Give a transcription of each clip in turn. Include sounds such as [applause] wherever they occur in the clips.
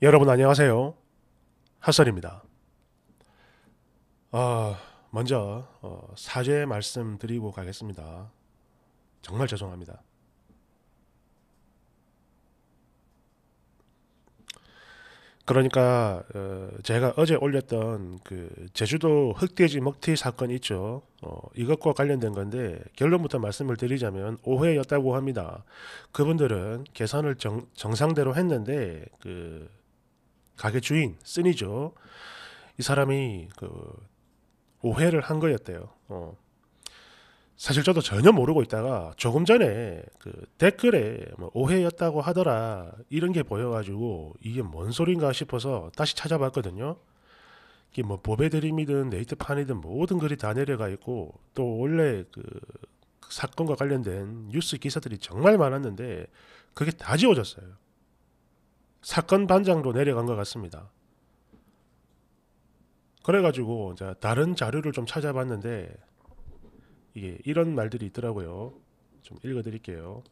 여러분 안녕하세요. 핫설입니다. 아, 먼저 어, 사죄 말씀드리고 가겠습니다. 정말 죄송합니다. 그러니까 어, 제가 어제 올렸던 그 제주도 흑돼지 먹튀 사건 있죠. 어, 이것과 관련된 건데 결론부터 말씀을 드리자면 오해였다고 합니다. 그분들은 계산을 정, 정상대로 했는데 그 가게 주인 쓴이죠. 이 사람이 그 오해를 한 거였대요. 어. 사실 저도 전혀 모르고 있다가 조금 전에 그 댓글에 뭐 오해였다고 하더라 이런 게 보여가지고 이게 뭔 소린가 싶어서 다시 찾아봤거든요. 이게 뭐 보베드림이든 네이트판이든 모든 글이 다 내려가 있고 또 원래 그 사건과 관련된 뉴스 기사들이 정말 많았는데 그게 다 지워졌어요. 사건 반장으로 내려간 것 같습니다. 그래가지고 이제 다른 자료를 좀 찾아봤는데 이게 이런 말들이 있더라고요. 좀 읽어드릴게요.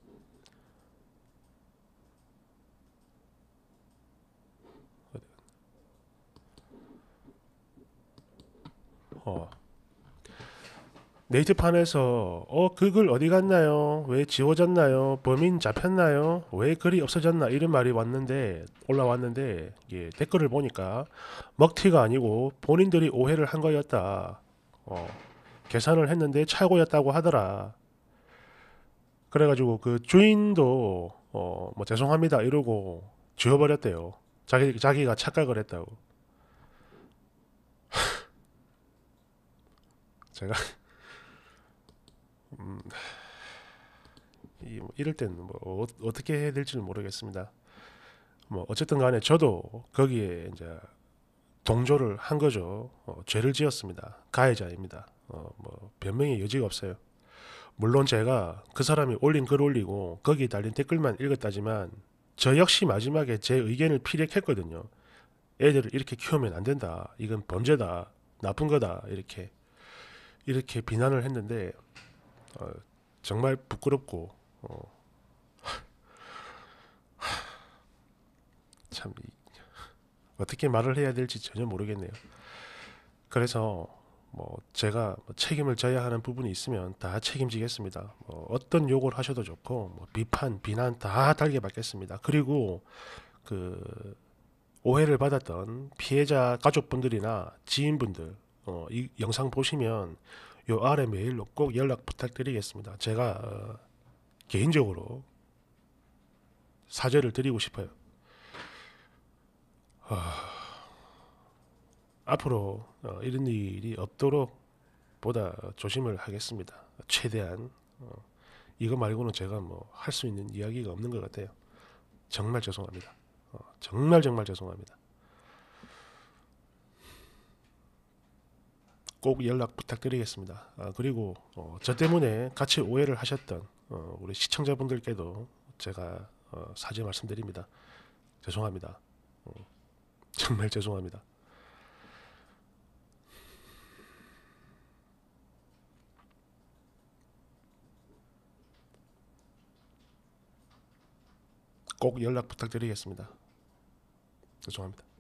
어. 네이트판에서 어그걸 어디 갔나요? 왜 지워졌나요? 범인 잡혔나요? 왜 글이 없어졌나? 이런 말이 왔는데 올라왔는데 예, 댓글을 보니까 먹튀가 아니고 본인들이 오해를 한 거였다. 어, 계산을 했는데 착오였다고 하더라. 그래가지고 그 주인도 어뭐 죄송합니다 이러고 지워버렸대요. 자기 자기가 착각을 했다고. [laughs] 제가 음, 이, 뭐 럴 때는 뭐 어, 떻게 해야 될지는 모르겠습니다. 뭐 어쨌든 간에 저도 거기에 이제 동조를 한 거죠. 어, 죄를 지었습니다. 가해자입니다. 어, 뭐 변명의 여지가 없어요. 물론 제가 그 사람이 올린 글 올리고 거기에 달린 댓글만 읽었다지만 저 역시 마지막에 제 의견을 피력했거든요. 애들을 이렇게 키우면 안 된다. 이건 범죄다. 나쁜 거다. 이렇게 이렇게 비난을 했는데 어, 정말 부끄럽고 어, [laughs] 참 이, 어떻게 말을 해야 될지 전혀 모르겠네요. 그래서 뭐 제가 뭐 책임을 져야 하는 부분이 있으면 다 책임지겠습니다. 뭐 어떤 욕을 하셔도 좋고 뭐 비판, 비난 다 달게 받겠습니다. 그리고 그 오해를 받았던 피해자 가족분들이나 지인분들 어, 이 영상 보시면 요 아래 메일로 꼭 연락 부탁드리겠습니다. 제가 어, 개인적으로 사죄를 드리고 싶어요. 아, 앞으로 어, 이런 일이 없도록 보다 조심을 하겠습니다. 최대한 어, 이거 말고는 제가 뭐 할 수 있는 이야기가 없는 것 같아요. 정말 죄송합니다. 정말 정말 죄송합니다. 꼭 연락 부탁드리겠습니다. 아, 그리고 어, 저 때문에 같이 오해를 하셨던 어, 우리 시청자분들께도 제가 어, 사죄 말씀드립니다. 죄송합니다. 어, 정말 죄송합니다. 꼭 연락 부탁드리겠습니다. 죄송합니다.